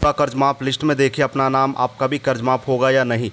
आपका कर्ज माफ़ लिस्ट में देखिए अपना नाम आपका भी कर्ज माफ़ होगा या नहीं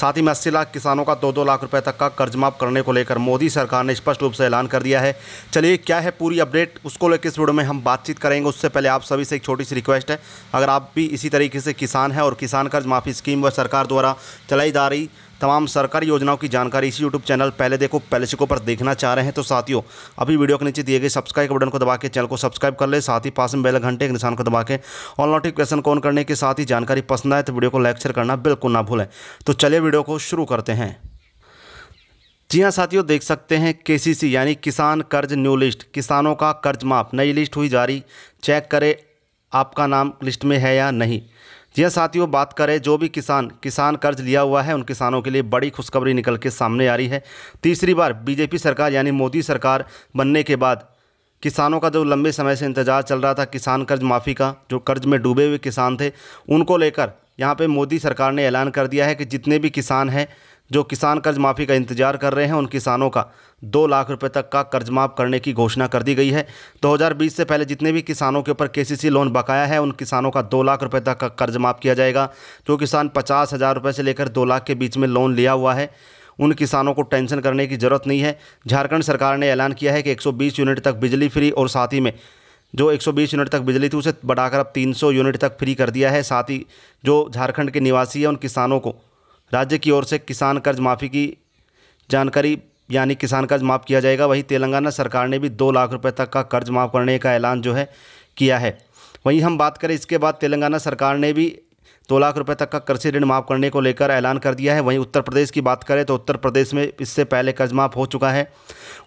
साथ ही में अस्सी लाख किसानों का दो दो लाख रुपए तक का कर्ज माफ़ करने को लेकर मोदी सरकार ने स्पष्ट रूप से ऐलान कर दिया है चलिए क्या है पूरी अपडेट उसको लेकर इस वीडियो में हम बातचीत करेंगे उससे पहले आप सभी से एक छोटी सी रिक्वेस्ट है अगर आप भी इसी तरीके से किसान हैं और किसान कर्ज माफ़ी स्कीम व सरकार द्वारा चलाई जा रही तमाम सरकारी योजनाओं की जानकारी इसी यूट्यूब चैनल पहले देखो पहले सिको पर देखना चाह रहे हैं तो साथियों अभी वीडियो के नीचे दिए गए सब्सक्राइब बटन को दबा के चैनल को सब्सक्राइब कर ले साथ ही पास में बेल घंटे के निशान को दबा के ऑल नोटिफिकेशन को ऑन करने के साथ ही जानकारी पसंद आए तो वीडियो को लाइक शेयर करना बिल्कुल ना भूलें तो चलिए वीडियो को शुरू करते हैं जी हाँ साथियों देख सकते हैं के यानी किसान कर्ज न्यू लिस्ट किसानों का कर्ज माफ नई लिस्ट हुई जारी चेक करें आपका नाम लिस्ट में है या नहीं यह साथियों बात करें जो भी किसान किसान कर्ज लिया हुआ है उन किसानों के लिए बड़ी खुशखबरी निकल के सामने आ रही है तीसरी बार बीजेपी सरकार यानी मोदी सरकार बनने के बाद किसानों का जो लंबे समय से इंतजार चल रहा था किसान कर्ज माफ़ी का जो कर्ज में डूबे हुए किसान थे उनको लेकर यहाँ पे मोदी सरकार ने ऐलान कर दिया है कि जितने भी किसान हैं जो किसान कर्ज माफ़ी का इंतजार कर रहे हैं उन किसानों का दो लाख रुपए तक का कर्ज माफ़ करने की घोषणा कर दी गई है 2020 से पहले जितने भी किसानों के ऊपर केसीसी लोन बकाया है उन किसानों का दो लाख रुपए तक का कर्ज माफ़ किया जाएगा जो किसान पचास हज़ार रुपये से लेकर दो लाख के बीच में लोन लिया हुआ है उन किसानों को टेंशन करने की ज़रूरत नहीं है झारखंड सरकार ने ऐलान किया है कि एक यूनिट तक बिजली फ्री और साथ ही में जो 120 यूनिट तक बिजली थी उसे बढ़ाकर अब 300 यूनिट तक फ्री कर दिया है साथ ही जो झारखंड के निवासी हैं उन किसानों को राज्य की ओर से किसान कर्ज माफ़ी की जानकारी यानी किसान कर्ज माफ़ किया जाएगा वहीं तेलंगाना सरकार ने भी दो लाख रुपए तक का कर्ज माफ़ करने का ऐलान जो है किया है वहीं हम बात करें इसके बाद तेलंगाना सरकार ने भी दो लाख रुपए तक का कृषि ऋण माफ़ करने को लेकर ऐलान कर दिया है वहीं उत्तर प्रदेश की बात करें तो उत्तर प्रदेश में इससे पहले कर्ज माफ़ हो चुका है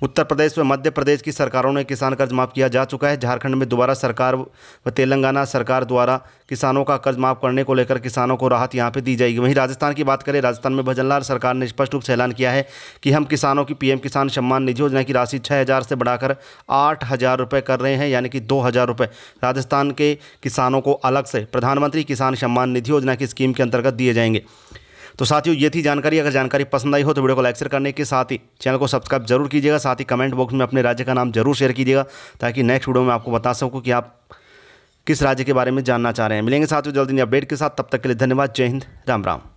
उत्तर प्रदेश व मध्य प्रदेश की सरकारों ने किसान कर्ज माफ़ किया जा चुका है झारखंड में दोबारा सरकार व तेलंगाना सरकार द्वारा किसानों का कर्ज माफ़ करने को लेकर किसानों को राहत यहाँ पर दी जाएगी वहीं राजस्थान की बात करें राजस्थान में भजनलाल सरकार ने स्पष्ट रूप से ऐलान किया है कि हम किसानों की पीएम किसान सम्मान निधि योजना की राशि छः से बढ़ाकर आठ हज़ार कर रहे हैं यानी कि दो हज़ार राजस्थान के किसानों को अलग से प्रधानमंत्री किसान सम्मान निधि योजना की स्कीम के अंतर्गत दिए जाएंगे तो साथियों ये थी जानकारी अगर जानकारी पसंद आई हो तो वीडियो को लाइक शेयर करने के साथ ही चैनल को सब्सक्राइब जरूर कीजिएगा साथ ही कमेंट बॉक्स में अपने राज्य का नाम जरूर शेयर कीजिएगा ताकि नेक्स्ट वीडियो में आपको बता सकूँ कि आप किस राज्य के बारे में जानना चाह रहे हैं मिलेंगे साथियों जल्दी अपडेट के साथ तब तक के लिए धन्यवाद जय हिंद राम राम